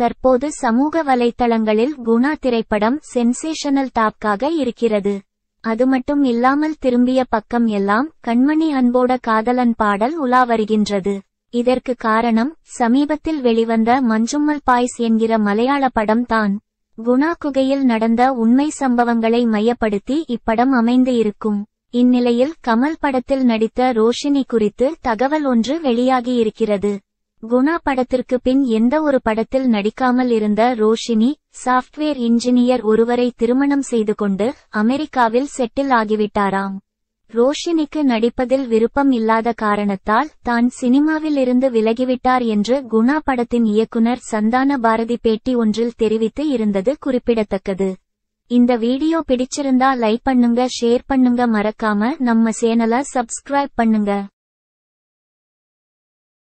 தற்போது சமூக வலைத்தளங்களில் குணா திரைப்படம் சென்சேஷனல் டாப்காக இருக்கிறது அது மட்டும் இல்லாமல் திரும்பிய பக்கம் எல்லாம் கண்மணி அன்போட காதலன் பாடல் உலா வருகின்றது இதற்கு காரணம் சமீபத்தில் வெளிவந்த மஞ்சும்மல் பாய்ஸ் என்கிற மலையாள படம் தான் குணா குகையில் நடந்த உண்மை சம்பவங்களை மையப்படுத்தி இப்படம் அமைந்து இருக்கும் இந்நிலையில் கமல் படத்தில் நடித்த ரோஷினி குறித்து தகவல் ஒன்று வெளியாகியிருக்கிறது குணா படத்திற்கு பின் எந்த ஒரு படத்தில் நடிக்காமல் இருந்த ரோஷினி சாஃப்ட்வேர் இன்ஜினியர் ஒருவரை திருமணம் செய்து கொண்டு அமெரிக்காவில் செட்டில் ஆகிவிட்டாராம் ரோஷினிக்கு நடிப்பதில் விருப்பம் இல்லாத காரணத்தால் தான் சினிமாவில் இருந்து விலகிவிட்டார் என்று குணா படத்தின் இயக்குனர் சந்தான பாரதி பேட்டி ஒன்றில் தெரிவித்து இருந்தது குறிப்பிடத்தக்கது இந்த வீடியோ பிடிச்சிருந்தா லைக் பண்ணுங்க ஷேர் பண்ணுங்க மறக்காம நம்ம சேனல சப்ஸ்கிரைப் பண்ணுங்க